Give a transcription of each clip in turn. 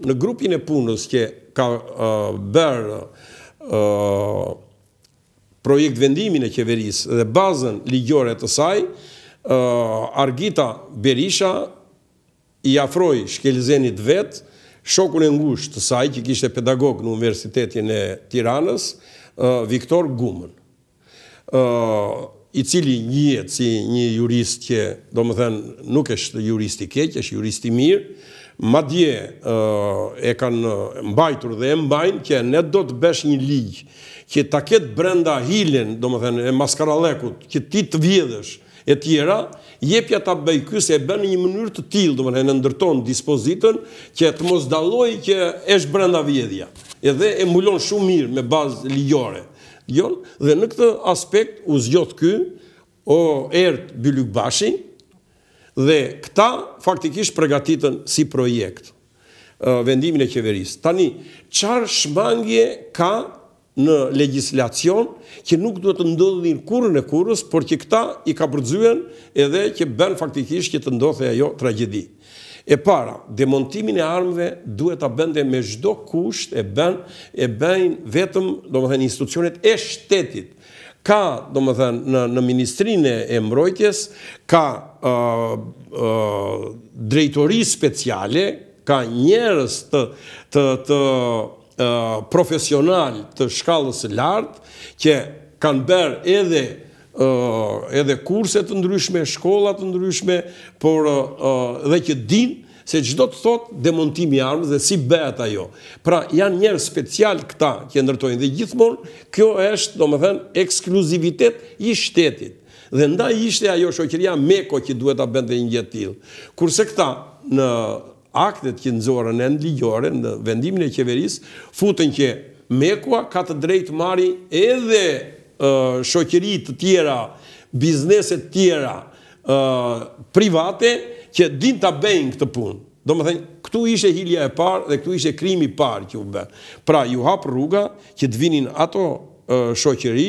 Në grupin e punës që ka bërë projekt vendimin e qeverisë dhe bazën ligjore të saj, Argita Berisha i afroj shkelzenit vetë shokun e ngusht të saj, që kishte pedagog në Universitetin e Tiranës, Viktor Gumën, i cili njët si një jurist që, do më thënë, nuk është jurist i keqë, është jurist i mirë, madje e kanë mbajtur dhe e mbajnë, që ne do të besh një ligjë, që ta ketë brenda hilin, do më thënë, e maskaralekut, që ti të vjedhësh e tjera, jepja ta bëjky se e bënë një mënyrë të tilë, do më thënë, e ndërtonë dispozitën, që të mos daloj që eshë brenda vjedhja, edhe e mullon shumë mirë me bazë ligjore. Dhe në këtë aspekt u zgjot kë, o ertë bëllukbashin, Dhe këta faktikisht pregatitën si projekt vendimin e qeverisë. Tani, qarë shmangje ka në legislacion që nuk duhet të ndodhin kurën e kurës, por që këta i ka edhe që ben faktikisht që të ndodhe ajo tragedi. E para, demontimin e armëve duhet të bende me zhdo kusht e ben, e vetëm, do më institucionet e shtetit ka, do më thënë, në Ministrinë e Mbrojtjes, ka drejtori speciale, ka njërës të profesional të shkallës lartë, që kanë berë edhe edhe kurset të ndryshme, shkollat të ndryshme, por dhe që dinë se gjithdo të thot demontimi armës dhe si bëhet ajo. Pra, janë njerë special këta që ndërtojnë dhe gjithmonë, kjo është, do më thënë, ekskluzivitet i shtetit. Dhe nda i shte ajo shokiria meko që duhet të bëndë dhe një gjetil. Kurse këta në aktet që nëzorën e ligjore në vendimin e qeverisë, futën që mekoa ka të drejtë mari edhe shokirit të tjera, bizneset tjera private, që din të bëjnë këtë punë. Do më thënë, këtu ishe hilja e parë dhe këtu ishe krimi parë që u bëjnë. Pra, ju hapë rruga që të vinin ato shoqëri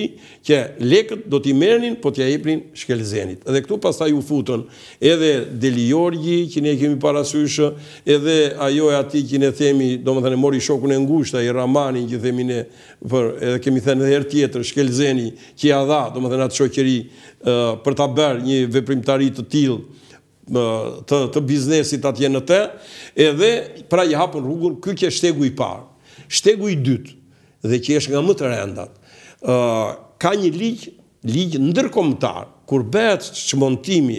që lekët do t'i mernin, po t'ja iprin shkelzenit. Edhe këtu pas ta ju futën edhe Delijorgi, që ne kemi parasyshë, edhe ajo e ati që ne themi, do më thënë, mori shokun e ngushta, i Ramanin, që themi ne, edhe kemi thënë edhe herë tjetër, shkelzeni, që ja dha, do më thënë, atë shoqëri për t'a bërë një veprimtari të tilë, të, të biznesit atje në te, edhe pra i hapën rrugën, kërë që shtegu i parë. Shtegu i dytë, dhe që është nga më të rendat, ka një ligjë ligj ndërkomtar, kur betë që montimi,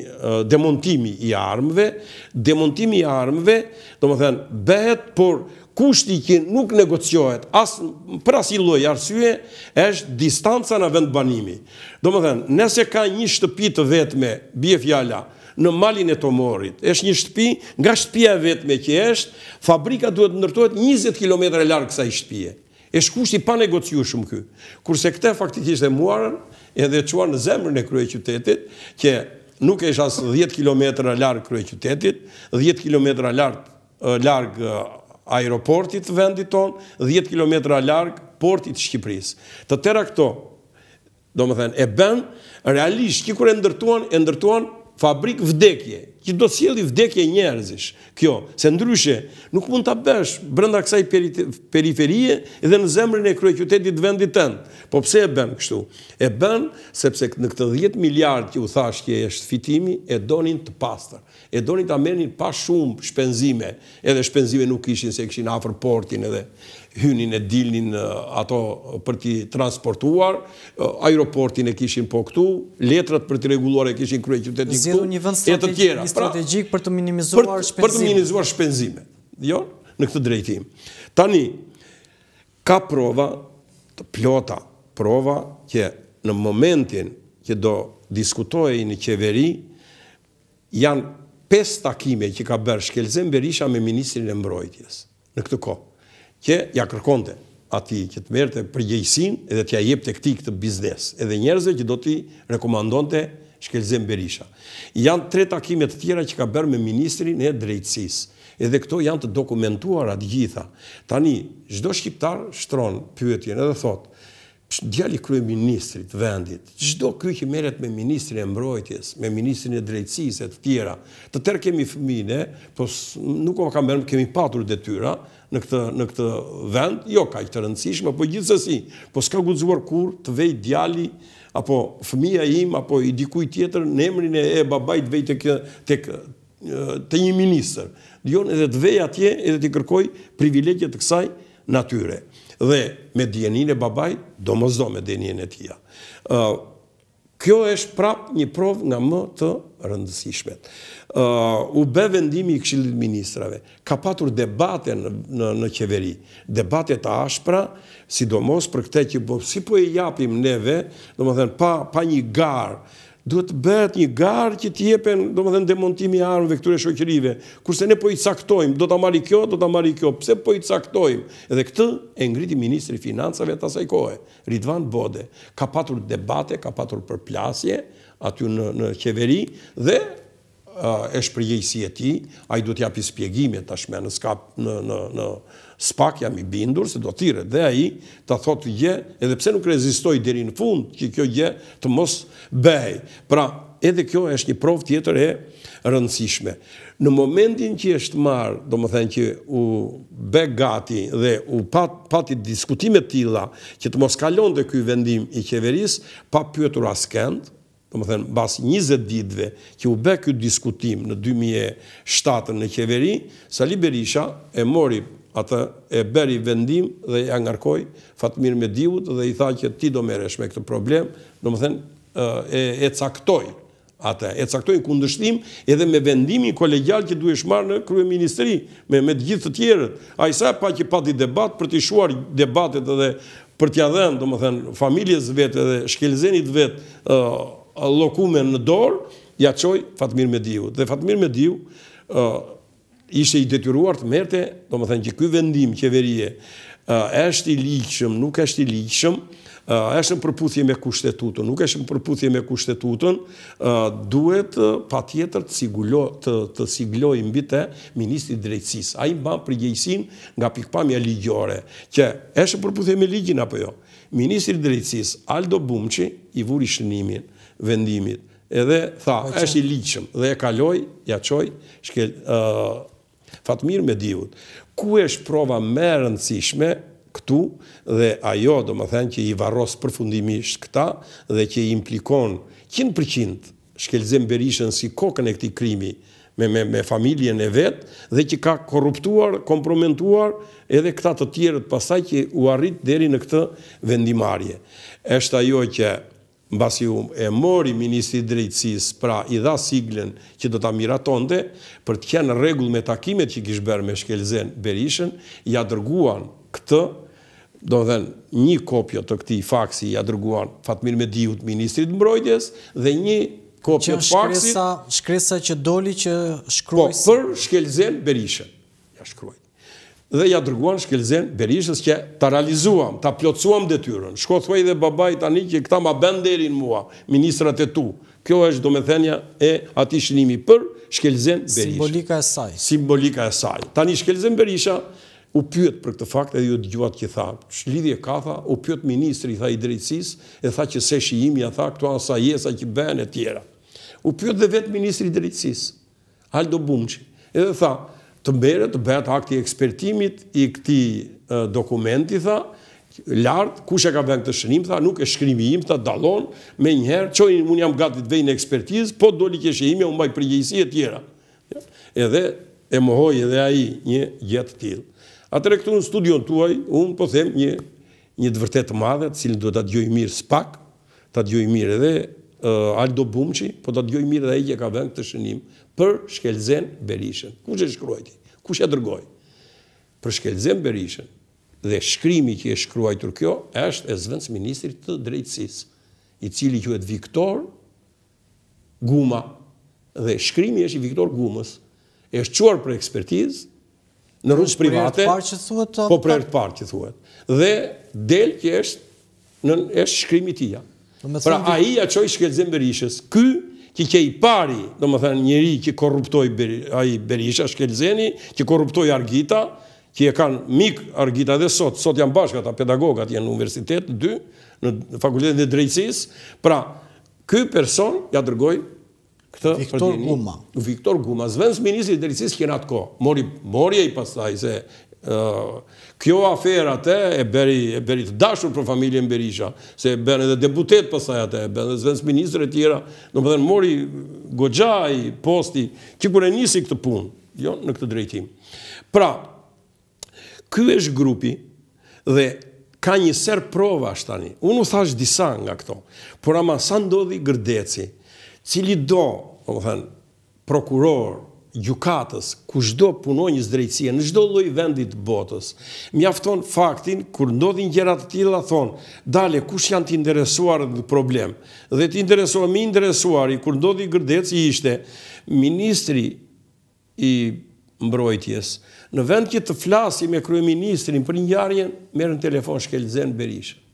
demontimi i armëve, demontimi i armëve, do më thënë, betë, por kushti që nuk negociohet, as, për as i arsye, është distanca në vendbanimi. Do më thënë, nëse ka një shtëpit të vetë me, bje fjalla, në malin e tomorit. Eshtë një shtëpi, nga shtëpia vetë me që eshtë, fabrika duhet nërtojt 20 km largë kësa i shtëpia. Eshtë kushti pa negociu shumë kë. Kurse këte faktikisht e muarën, edhe qua në zemrën e krye qytetit, që nuk e shas 10 km largë krye qytetit, 10 km largë aeroportit të vendit ton, 10 km largë portit Shqipëris. Të tëra këto, do më thënë, e ben, realisht, kikur e ndërtuan, e ndërtuan Fabrik vdekje që do sjeli vdekje njerëzish, kjo, se ndryshe, nuk mund të bësh brënda kësaj periferie edhe në zemrën e krye qytetit vendit tënë. Po pse e bënë kështu? E bënë sepse në këtë 10 miliard që u thash kje është fitimi, e donin të pastër, e donin të amenin pa shumë shpenzime, edhe shpenzime nuk ishin se këshin afer portin edhe hynin e dilnin uh, ato për t'i transportuar, uh, aeroportin e kishin po këtu, letrat për t'i reguluar e kishin krye këtu, e të tjera. Pra, strategjik për të minimizuar shpenzime. Për të minimizuar shpenzimet. jo, në këtë drejtim. Tani, ka prova, të plota prova, që në momentin që do diskutojë në qeveri, janë pes takime që ka bërë shkelzem Berisha me Ministrin e Mbrojtjes, në këtë ko, që ja kërkonte ati që të merte përgjëjsin edhe të ja jep të këti këtë biznes, edhe njerëzve që do t'i rekomandonte Shkelzim Berisha. Janë tre takimet të tjera që ka bërë me ministrin e drejtsis. Edhe këto janë të dokumentuar atë gjitha. Tani, zdo shqiptar shtronë pyetjen edhe thotë, djali krye ministrit vendit, gjdo krye që meret me ministrin e mbrojtjes, me ministrin e drejtsis e të tjera, të tërë kemi fëmine, po nuk o ka mërëm kemi patur dhe tyra në këtë vend, jo ka i të rëndësishme, po gjithësësi, po s'ka guzuar kur të vej djali apo fëmija im, apo i dikuj tjetër, në emrin e babajt vej të kë të një minister, dion edhe të vej atje edhe të kërkoj privilegjet të kësaj natyre. Dhe me djenin e babaj, do mos do me djenin e tia. Kjo është prap një prov nga më të rëndësishmet. U be vendimi i këshillit ministrave, ka patur debate në qeveri, debate të ashpra, sidomos për këte që bërë, po, si po e japim neve, do më thënë, pa një garë, duhet të bëhet një garë që të jepen, do më dhe në demontimi armëve këture shokërive, kurse ne po i caktojmë, do të amari kjo, do të amari kjo, pse po i caktojmë? Edhe këtë e ngriti Ministri Financave të asaj kohë, Ridvan Bode, ka patur debate, ka patur përplasje, aty në qeveri, dhe për shprejësi e ti, a i du japi spjegime tashme në, skap, në, në, në spak jam i bindur, se do t'ire, dhe a i të thotë gje, edhe pse nuk rezistoj diri në fund, që kjo gje të mos bëhej. Pra, edhe kjo është një prov tjetër e rëndësishme. Në momentin që është marë, do më thënë që u be gati dhe u pati diskutimet tila, që të mos kalon dhe kjo vendim i qeveris, pa pyetur askendë, në më thënë, bas 20 ditve që u be këtë diskutim në 2007 në kjeveri, Sali Berisha e mori atë e beri vendim dhe e angarkoj Fatmir Mediut dhe i tha që ti do meresh me këtë problem, në më thënë, e, e caktoj atë, e caktoj në kundështim edhe me vendimi kolegjal që duesh marë në Krye Ministri, me, me të gjithë të tjerët. A i sa pa që pati debat për të shuar debatet edhe për t'ja dhenë, do më thënë, familjes vetë edhe shkelzenit vetë, lokume në dorë, ja qoj Fatmir Mediu. Dhe Fatmir Mediu ishte i detyruar të merte, do më thënë që këj vendim qeverie është i likëshëm, nuk është i likëshëm, është në përputhje me kushtetutën, nuk është në përputhje me kushtetutën, duhet pa tjetër të sigloj mbi të Ministri Drejtsis. A i mba përgjejsin nga pikpamja ligjore, që është në përputhje me ligjin apo jo. Ministri Drejtsis, Aldo Bumqi, i vuri shënimin, vendimit. Edhe tha, është i liqëm, dhe e kaloj, ja qoj, shke, fatmir me divut. Ku është prova më rëndësishme këtu dhe ajo do më thënë që i varros përfundimisht këta dhe që i implikon 100% shkelzim Berishën si kokën e këti krimi me, me, me familjen e vetë dhe që ka korruptuar, komprometuar edhe këta të tjerët pasaj që u arrit deri në këtë vendimarje. Eshtë ajo që basi u e mori Ministri Drejtësis, pra i dha siglen që do të miratonde, për të kjenë regull me takimet që kishë bërë me shkelzen Berishën, ja dërguan këtë, do dhe një kopjo të këti faksi ja dërguan Fatmir Mediut, Ministrit Mbrojtjes, dhe një kopjo të faksit... Shkresa që doli që shkruajsi... Po, për shkelzen Berishën, ja shkruaj dhe ja dërguan shkelzen Berishës që ta realizuam, ta plotësuam dhe tyrën. Shko thuaj dhe babaj tani që këta ma benderin mua, ministrat e tu. Kjo është do me thenja e ati shënimi për shkelzen Berishë. Simbolika e saj. Simbolika e saj. Tani shkelzen Berisha u pyet për këtë fakt edhe ju të gjuat që tha, shlidhje ka tha, u pyet ministri, tha i drejtsis, e tha që se shijimi, a tha këtu asa jesa që bëhen e tjera. U pyet dhe vetë ministri drejtsis, Aldo Bumqi, edhe tha, të mbere të bëhet akti ekspertimit i këti dokumenti, tha, lartë, kush e ka vend të shënim, tha, nuk e shkrimi im, tha, dalon, me njëherë, qoj, unë jam gati të vejnë ekspertiz, po do li e ime, unë baj përgjëjësi e tjera. Edhe e mohoj edhe aji një jetë tjilë. A të rektu në studion tuaj, unë po them një një dëvërtet madhe, cilën do të adjoj mirë spak, të adjoj mirë edhe Eh, Aldo Bumqi, po do të gjoj mirë dhe e gje ka vend të shënim për Shkelzen Berishën. Ku që shkruajti? Ku që e dërgoj? Për Shkelzen Berishën dhe shkrimi që e shkruajtur kjo, është e zvëndës ministri të drejtsis, i cili që e të Viktor Guma, dhe shkrimi është i Viktor Gumës, e është quar për ekspertiz, në rrës private, po për e rrëtë parë që thuet, po dhe del që është shkrimi tija. Pra a i a qoj shkelzim Berishës, ky që ke i pari, do më thënë njëri që korruptoj a i Berisha shkelzeni, që korruptoj Argita, që e kanë mik Argita dhe sot, sot janë bashkë ata pedagogat, janë në universitet, dy, në fakultetin dhe drejtsis, pra ky person ja dërgoj këtë Viktor Guma. Viktor Guma, zvenës ministri drejtsis kënë atë ko, mori e i pasaj se Kjo aferat e beri, e të dashur për familjen Berisha, se e beri dhe deputet pësaj atë, e beri dhe zvenës ministrë e tjera, në më mori gogjaj, posti, që kërë e nisi këtë punë, jo, në këtë drejtim. Pra, kjo është grupi dhe ka një ser prova shtani Unë u thash disa nga këto, por ama sa ndodhi gërdeci, cili do, në më thënë, prokurorë, gjukatës, ku shdo punoj një zdrejtësia, në shdo loj vendit botës, mjafton faktin, kur ndodhin gjerat të tila, thonë, dale, kush janë të interesuar në problem, dhe të interesuar, mi interesuar, i kur ndodhin gërdec, i ishte ministri i mbrojtjes, në vend që të flasi me kryeministrin për njarjen, merën telefon shkelzen Berishë.